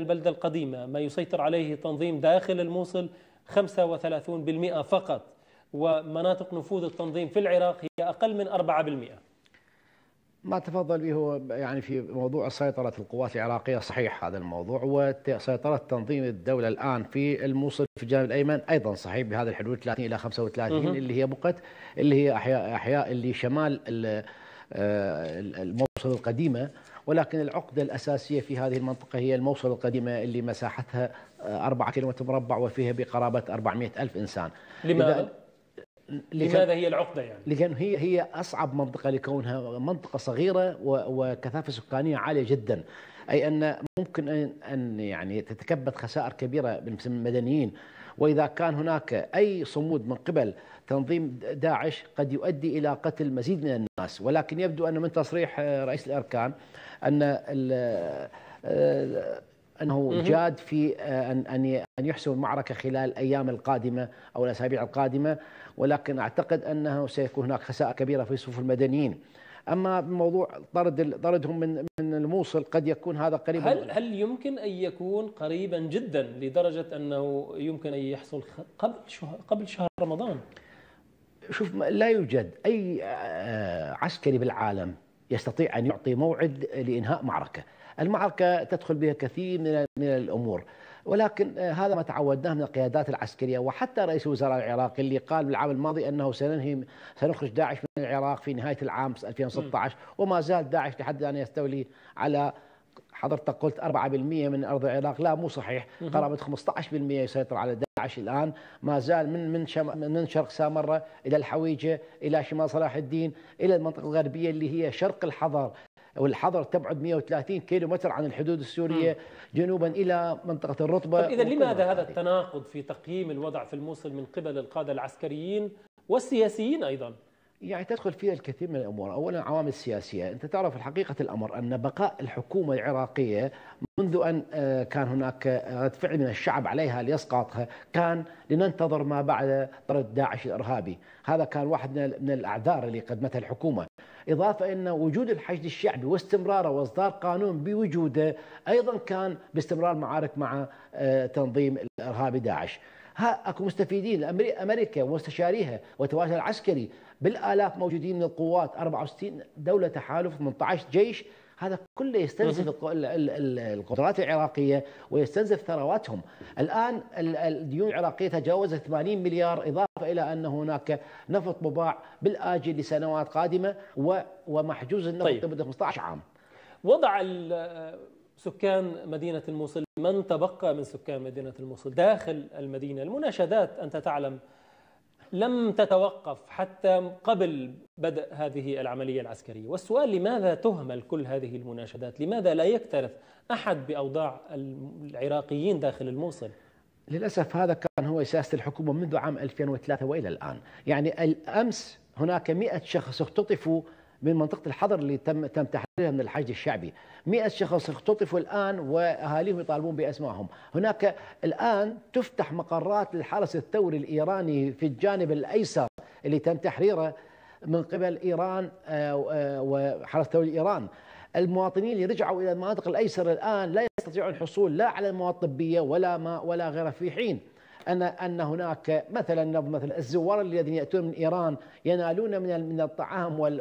البلدة القديمة ما يسيطر عليه تنظيم داخل الموصل 35% فقط ومناطق نفوذ التنظيم في العراق هي أقل من 4% ما تفضل به هو يعني في موضوع سيطرة القوات العراقية صحيح هذا الموضوع وسيطرة تنظيم الدولة الآن في الموصل في الجانب الأيمن أيضا صحيح بهذا الحدود 30 إلى 35 اللي هي بقت اللي هي أحياء أحياء اللي شمال آه، الموصل القديمة ولكن العقدة الأساسية في هذه المنطقة هي الموصل القديمة اللي مساحتها 4 آه، كيلومتر مربع وفيها بقرابة 400 ألف إنسان لماذا؟ لماذا هي العقدة يعني؟ لأن هي هي أصعب منطقة لكونها منطقة صغيرة وكثافة سكانية عالية جدا أي أن ممكن أن يعني تتكبد خسائر كبيرة من المدنيين وإذا كان هناك أي صمود من قبل تنظيم داعش قد يؤدي إلى قتل مزيد من الناس ولكن يبدو أن من تصريح رئيس الأركان أن آه، انه جاد في آه، ان ان يحسم المعركه خلال الايام القادمه او الاسابيع القادمه ولكن اعتقد انه سيكون هناك خسائر كبيره في صفوف المدنيين اما موضوع طرد طردهم من من الموصل قد يكون هذا قريبا هل هل يمكن ان يكون قريبا جدا لدرجه انه يمكن ان يحصل قبل شهر قبل شهر رمضان شوف لا يوجد اي آه، عسكري بالعالم يستطيع ان يعطي موعد لانهاء معركه المعركه تدخل بها كثير من الامور ولكن آه، هذا ما تعودناه من القيادات العسكريه وحتى رئيس الوزراء العراقي اللي قال بالعام الماضي انه سننهي سنخرج داعش من العراق في نهايه العام 2016 وما زال داعش لحد الان يستولي على حضرتك قلت 4% من ارض العراق لا مو صحيح قرابه 15% يسيطر على داعش الان ما زال من من من شرق سامره الى الحويجه الى شمال صلاح الدين الى المنطقه الغربيه اللي هي شرق الحضر والحظر تبعد 130 كيلو متر عن الحدود السورية م. جنوبا إلى منطقة الرطبة طيب، إذا لماذا هذا التناقض في تقييم الوضع في الموصل من قبل القادة العسكريين والسياسيين أيضا؟ يعني تدخل فيها الكثير من الامور، اولا عوامل سياسيه، انت تعرف حقيقه الامر ان بقاء الحكومه العراقيه منذ ان آه، كان هناك آه، رد فعل من الشعب عليها ليسقطها، كان لننتظر ما بعد طرد داعش الارهابي، هذا كان واحد من الاعذار اللي قدمتها الحكومه، إضافة أن وجود الحشد الشعبي واستمراره وإصدار قانون بوجوده أيضا كان باستمرار معارك مع آه، تنظيم الإرهابي داعش ها أكو مستفيدين أمريكا ومستشاريها وتواجدها العسكري بالالاف موجودين من القوات 64 دوله تحالف 18 جيش هذا كله يستنزف القدرات العراقيه ويستنزف ثرواتهم الان الديون العراقيه تجاوزت 80 مليار اضافه الى ان هناك نفط مباع بالاجل لسنوات قادمه ومحجوز النفط طيب. لمده 15 عام وضع سكان مدينه الموصل من تبقى من سكان مدينه الموصل داخل المدينه المناشدات انت تعلم لم تتوقف حتى قبل بدء هذه العملية العسكرية والسؤال لماذا تهمل كل هذه المناشدات لماذا لا يكترث أحد بأوضاع العراقيين داخل الموصل للأسف هذا كان هو سياسة الحكومة منذ عام 2003 وإلى الآن يعني الأمس هناك 100 شخص اختطفوا من منطقة الحظر اللي تم تم تحريرها من الحشد الشعبي 100 شخص اختطفوا الآن وأهاليهم يطالبون بأسمائهم هناك الآن تفتح مقرات للحرس الثوري الإيراني في الجانب الأيسر اللي تم تحريره من قبل إيران آه، آه، وحرس الثوري الإيران المواطنين اللي رجعوا إلى المناطق الأيسر الآن لا يستطيعون الحصول لا على المواد الطبية ولا ماء ولا غيره في حين أن أن هناك مثلا مثل مثلا الزوار الذين يأتون من إيران ينالون من من الطعام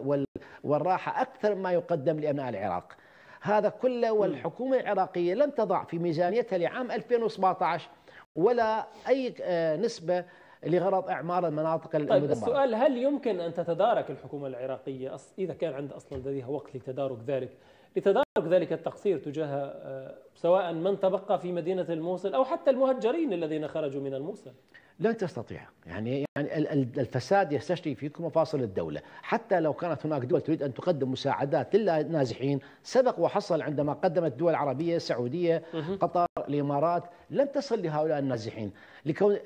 والراحة أكثر ما يقدم لأبناء العراق هذا كله والحكومة العراقية لم تضع في ميزانيتها لعام 2017 ولا أي آه، نسبة لغرض اعمار المناطق طيب المدمره. السؤال هل يمكن ان تتدارك الحكومه العراقيه اذا كان عندها اصلا لديها وقت لتدارك ذلك لتدارك ذلك التقصير تجاه آه، سواء من تبقى في مدينة الموصل أو حتى المهجرين الذين خرجوا من الموصل لا تستطيع يعني يعني الفساد يستشري فيكم مفاصل الدولة حتى لو كانت هناك دول تريد أن تقدم مساعدات للنازحين سبق وحصل عندما قدمت دول عربيه السعودية قطر الإمارات لم تصل لهؤلاء النازحين لكون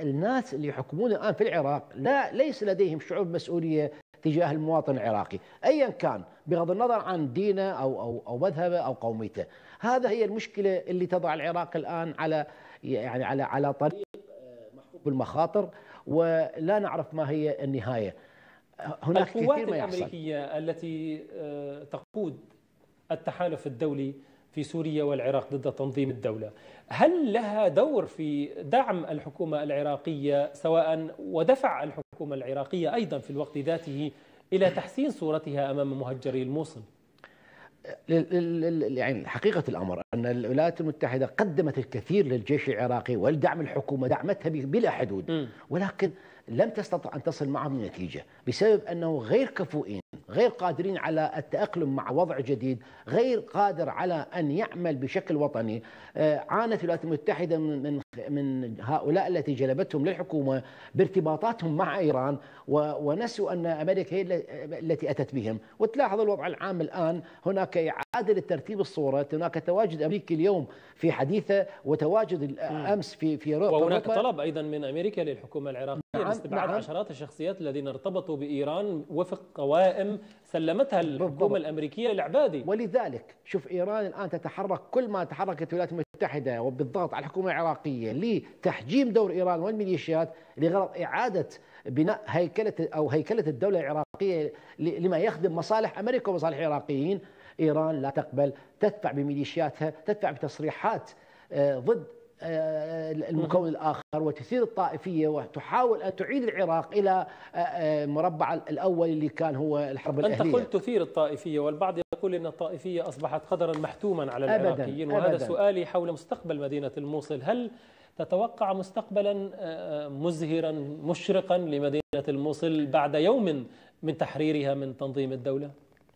الناس اللي يحكمون الآن في العراق لا ليس لديهم شعور بمسؤولية تجاه المواطن العراقي أيا كان بغض النظر عن دينه أو, أو, أو مذهبه أو قوميته هذا هي المشكلة اللي تضع العراق الآن على يعني على على طريق آه، محفوف بالمخاطر ولا نعرف ما هي النهاية هناك القوات ما يحصل. التي آه، تقود التحالف الدولي في سوريا والعراق ضد تنظيم الدولة هل لها دور في دعم الحكومة العراقية سواء ودفع الحكومة العراقية أيضا في الوقت ذاته إلى تحسين صورتها أمام مهجري الموصل يعني حقيقة الأمر أن الولايات المتحدة قدمت الكثير للجيش العراقي والدعم الحكومة دعمتها بلا حدود ولكن لم تستطع أن تصل معهم لنتيجة بسبب أنه غير كفؤين غير قادرين على التأقلم مع وضع جديد غير قادر على أن يعمل بشكل وطني آه، عانت الولايات المتحدة من من هؤلاء التي جلبتهم للحكومة بارتباطاتهم مع إيران ونسوا أن أمريكا هي التي أتت بهم وتلاحظ الوضع العام الآن هناك إعادة لترتيب الصورة هناك تواجد أمريكي اليوم في حديثة وتواجد أمس في في وهناك طلب أيضا من أمريكا للحكومة العراقية نعم استبعاد نعم عشرات الشخصيات الذين ارتبطوا بإيران وفق قوائم سلمتها الحكومة الأمريكية لعبادي ولذلك شوف إيران الآن تتحرك كل ما تحركت الولايات المتحدة وبالضغط على الحكومة العراقية لتحجيم دور إيران والميليشيات لغرض إعادة بناء هيكلة أو هيكلة الدولة العراقية لما يخدم مصالح أمريكا ومصالح العراقيين إيران لا تقبل تدفع بميليشياتها تدفع بتصريحات آه، ضد آه، آه، المكون الاخر وتثير الطائفيه وتحاول ان تعيد العراق الى المربع آه، الاول اللي كان هو الحرب الاهليه انت قلت تثير الطائفيه والبعض يقول ان الطائفيه اصبحت قدرا محتوما على العراقيين أبداً وهذا أبداً سؤالي حول مستقبل مدينه الموصل هل تتوقع مستقبلا مزهرا مشرقا لمدينه الموصل بعد يوم من تحريرها من تنظيم الدوله؟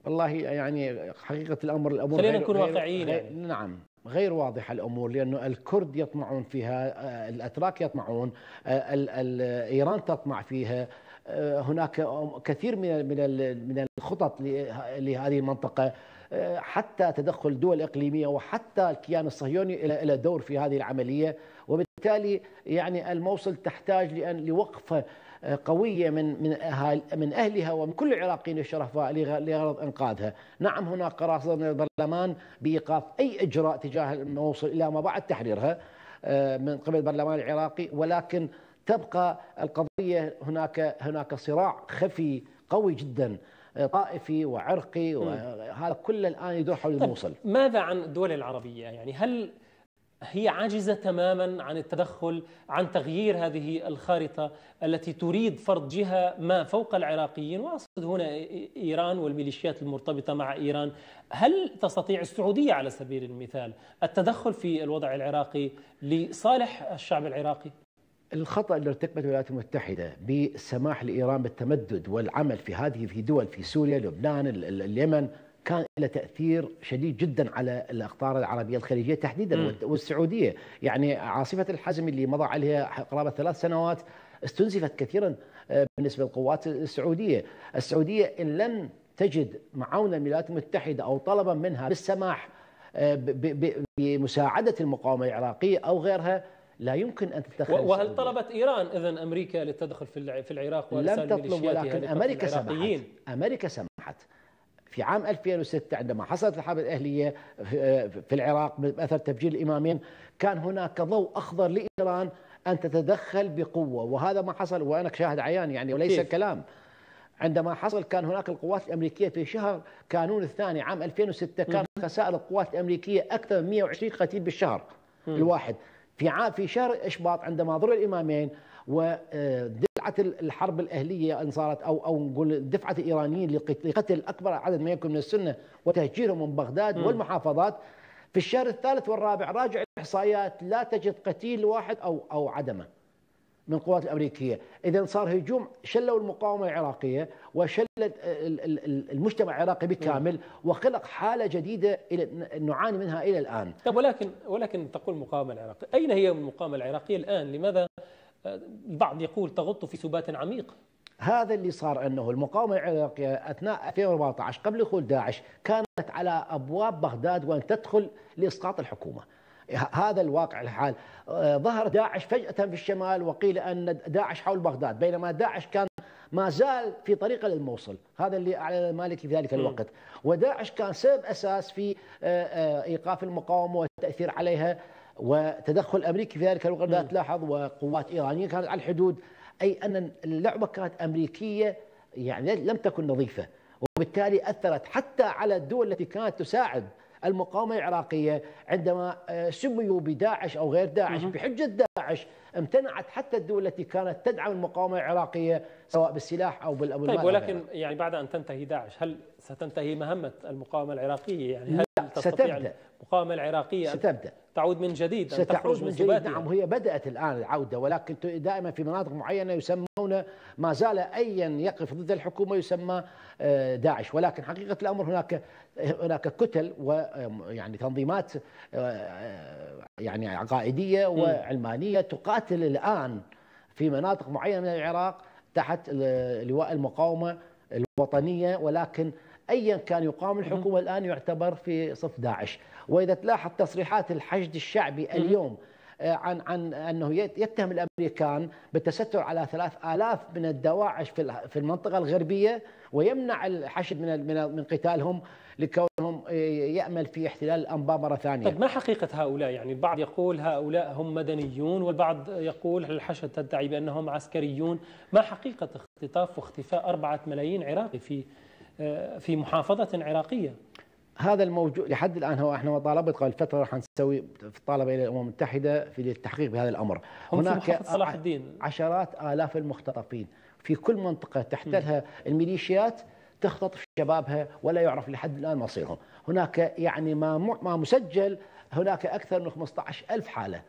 والله يعني حقيقه الامر الامور خلينا نكون واقعيين يعني. نعم غير واضحة الأمور لأنه الكرد يطمعون فيها آه، الأتراك يطمعون آه، إيران تطمع فيها آه، هناك كثير من من الخطط لهذه المنطقة حتى تدخل دول إقليمية وحتى الكيان الصهيوني إلى دور في هذه العملية وبالتالي يعني الموصل تحتاج لأن لوقفة آه، قوية من من من أهلها ومن كل العراقيين الشرفاء لغرض إنقاذها نعم هناك قرار من البرلمان بإيقاف أي إجراء تجاه الموصل إلى ما بعد تحريرها آه، من قبل البرلمان العراقي ولكن تبقى القضية هناك هناك صراع خفي قوي جدا آه، طائفي وعرقي وهذا كله الآن يدور حول طيب، الموصل ماذا عن الدول العربية يعني هل هي عاجزه تماما عن التدخل عن تغيير هذه الخارطه التي تريد فرض جهه ما فوق العراقيين واقصد هنا ايران والميليشيات المرتبطه مع ايران هل تستطيع السعوديه على سبيل المثال التدخل في الوضع العراقي لصالح الشعب العراقي؟ الخطأ اللي ارتكبته الولايات المتحدة بالسماح لإيران بالتمدد والعمل في هذه في دول في سوريا لبنان اليمن كان له تاثير شديد جدا على الاقطار العربيه الخليجيه تحديدا م. والسعوديه، يعني عاصفه الحزم اللي مضى عليها قرابه ثلاث سنوات استنزفت كثيرا آه، بالنسبه للقوات السعوديه، السعوديه ان لم تجد معاونه الولايات المتحده او طلبا منها بالسماح آه، بمساعده المقاومه العراقيه او غيرها لا يمكن ان تتدخل وهل طلبت ايران اذا امريكا للتدخل في العراق لم تطلب ولكن امريكا سمحت امريكا سمحت في عام 2006 عندما حصلت الحرب الأهلية آه، في العراق بأثر تفجير الإمامين كان هناك ضوء أخضر لإيران أن تتدخل بقوة وهذا ما حصل وأنا شاهد عيان يعني وليس كلام عندما حصل كان هناك القوات الامريكيه في شهر كانون الثاني عام 2006 كان خسائر القوات الامريكيه اكثر من 120 قتيل بالشهر الواحد في عام في شهر اشباط عندما ضرب الامامين و آه، دفعه الحرب الاهليه ان صارت او او نقول دفعه الايرانيين لقتل اكبر عدد ما يمكن من السنه وتهجيرهم من بغداد والمحافظات في الشهر الثالث والرابع راجع الاحصائيات لا تجد قتيل واحد او او عدمه من القوات الامريكيه، اذا صار هجوم شلوا المقاومه العراقيه وشلت المجتمع العراقي بكامل وخلق حاله جديده الى نعاني منها الى الان. طيب ولكن ولكن تقول المقاومه العراقيه، اين هي المقاومه العراقيه الان؟ لماذا البعض يقول تغط في سبات عميق هذا اللي صار انه المقاومه العراقيه اثناء 2014 قبل دخول داعش كانت على ابواب بغداد وان تدخل لاسقاط الحكومه. هذا الواقع الحال آه، ظهر داعش فجأة في الشمال وقيل أن داعش حول بغداد بينما داعش كان ما زال في طريقه للموصل هذا اللي أعلن المالكي في ذلك الوقت وداعش كان سبب أساس في آه، آه، إيقاف المقاومة والتأثير عليها وتدخل امريكي في ذلك الوقت لا تلاحظ وقوات ايرانيه كانت على الحدود اي ان اللعبه كانت امريكيه يعني لم تكن نظيفه وبالتالي اثرت حتى على الدول التي كانت تساعد المقاومه العراقيه عندما آه، سميوا بداعش او غير داعش بحجه داعش امتنعت حتى الدول التي كانت تدعم المقاومه العراقيه سواء بالسلاح او بالاموال طيب ولكن غيرها. يعني بعد ان تنتهي داعش هل ستنتهي مهمه المقاومه العراقيه يعني هل ستبدا المقاومه العراقيه ستبدا تعود من جديد أن ستعود من, من جديد نعم هي بدأت الآن العودة ولكن دائما في مناطق معينة يسمون ما زال أيا يقف ضد الحكومة يسمى آه، داعش ولكن حقيقة الأمر هناك هناك كتل ويعني تنظيمات آه، آه، يعني عقائدية وعلمانية تقاتل الآن في مناطق معينة من العراق تحت لواء المقاومة الوطنية ولكن أيا كان يقام الحكومة الآن يعتبر في صف داعش وإذا تلاحظ تصريحات الحشد الشعبي اليوم آه، عن عن انه يتهم الامريكان بالتستر على 3000 من الدواعش في في المنطقه الغربيه ويمنع الحشد من من قتالهم لكونهم آه، يامل في احتلال الانبار مره ثانيه. طيب ما حقيقه هؤلاء؟ يعني البعض يقول هؤلاء هم مدنيون والبعض يقول الحشد تدعي بانهم عسكريون، ما حقيقه اختطاف واختفاء 4 ملايين عراقي في آه، في محافظة عراقية هذا الموجود لحد الان هو احنا مطالبه قبل فتره راح نسوي في الى الامم المتحده في التحقيق بهذا الامر هم هناك صلاح الدين عشرات الاف المختطفين في كل منطقه تحتلها الميليشيات تختطف شبابها ولا يعرف لحد الان مصيرهم هناك يعني ما ما مسجل هناك اكثر من 15 الف حاله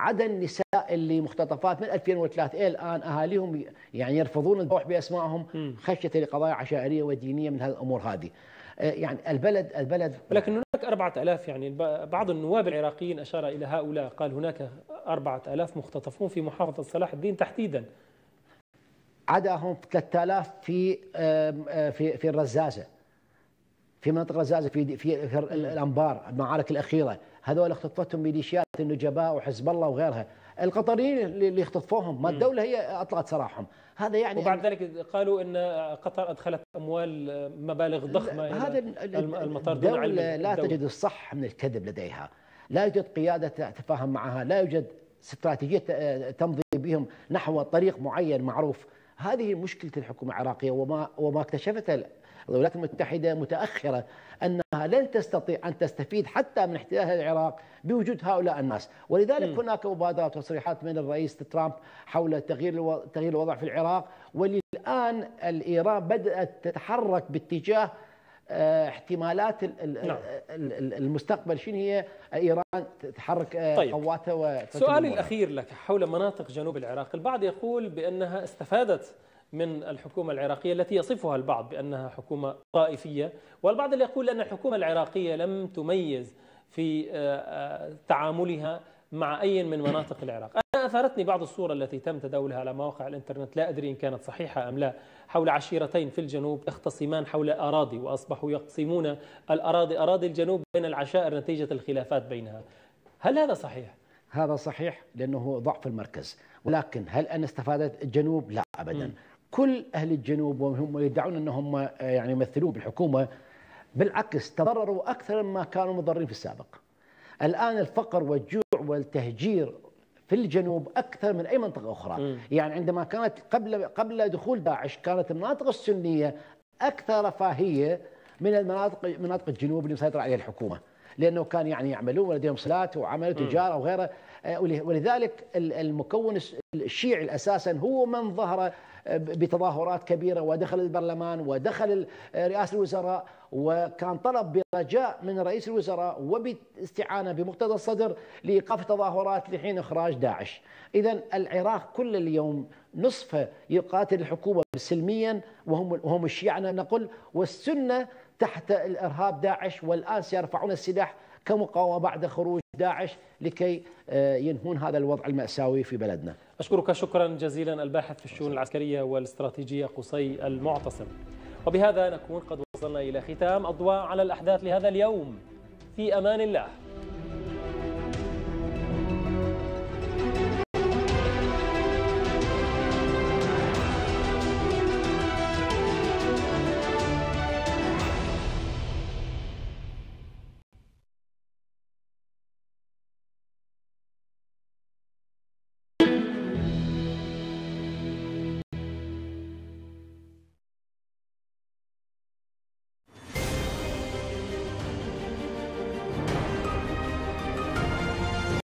عدا النساء اللي مختطفات من 2003 الى الان اهاليهم يعني يرفضون البوح باسمائهم خشيه لقضايا عشائريه ودينيه من هالامور هذه. آه، يعني البلد البلد لكن هناك 4000 يعني بعض النواب العراقيين اشار الى هؤلاء قال هناك 4000 مختطفون في محافظه صلاح الدين تحديدا عداهم 3000 في آه، في في الرزازه في منطقه غزازه في في إيه. الانبار المعارك الاخيره هذول اختطفتهم ميليشيات النجباء وحزب الله وغيرها القطريين اللي اختطفوهم ما إيه. الدوله هي اطلقت سراحهم هذا يعني وبعد ذلك قالوا ان قطر ادخلت اموال مبالغ ضخمه هذا المطار دون الدولة لا تجد الصح من الكذب لديها لا يوجد قياده تتفاهم معها لا يوجد استراتيجيه آه، تمضي بهم نحو طريق معين معروف هذه مشكله الحكومه العراقيه وما وما اكتشفته الولايات المتحدة متأخرة أنها لن تستطيع أن تستفيد حتى من احتلال العراق بوجود هؤلاء الناس ولذلك م. هناك مبادرات وتصريحات من الرئيس ترامب حول تغيير تغيير الوضع في العراق وللآن الإيران بدأت تتحرك باتجاه آه، احتمالات نعم. المستقبل شنو هي ايران تحرك آه، طيب. قواتها سؤالي الاخير لك حول مناطق جنوب العراق البعض يقول بانها استفادت من الحكومة العراقية التي يصفها البعض بأنها حكومة طائفية والبعض اللي يقول أن الحكومة العراقية لم تميز في آه، آه، تعاملها مع أي من مناطق العراق أنا أثارتني بعض الصورة التي تم تداولها على مواقع الإنترنت لا أدري إن كانت صحيحة أم لا حول عشيرتين في الجنوب يختصمان حول أراضي وأصبحوا يقسمون الأراضي أراضي الجنوب بين العشائر نتيجة الخلافات بينها هل هذا صحيح؟ هذا صحيح لأنه ضعف المركز ولكن هل أن استفادت الجنوب؟ لا أبدا م. كل أهل الجنوب وهم يدعون أنهم آه، يعني يمثلون بالحكومة بالعكس تضرروا أكثر مما كانوا مضرين في السابق الآن الفقر والجوع والتهجير في الجنوب اكثر من اي منطقه اخرى، م. يعني عندما كانت قبل قبل دخول داعش كانت المناطق السنيه اكثر رفاهيه من المناطق مناطق الجنوب اللي مسيطره عليها الحكومه، لانه كان يعني يعملون ولديهم صلات وعمل تجاره وغيره آه، ولذلك المكون الشيعي اساسا هو من ظهر بتظاهرات كبيرة ودخل البرلمان ودخل رئاسة الوزراء وكان طلب برجاء من رئيس الوزراء وباستعانة بمقتدى الصدر لإيقاف تظاهرات لحين إخراج داعش إذا العراق كل اليوم نصفه يقاتل الحكومة سلميا وهم, وهم الشيعة نقول والسنة تحت الإرهاب داعش والآن سيرفعون السلاح كمقاومة بعد خروج داعش لكي آه، ينهون هذا الوضع المأساوي في بلدنا أشكرك شكرا جزيلا الباحث في الشؤون العسكرية والاستراتيجية قصي المعتصم وبهذا نكون قد وصلنا إلى ختام أضواء على الأحداث لهذا اليوم في أمان الله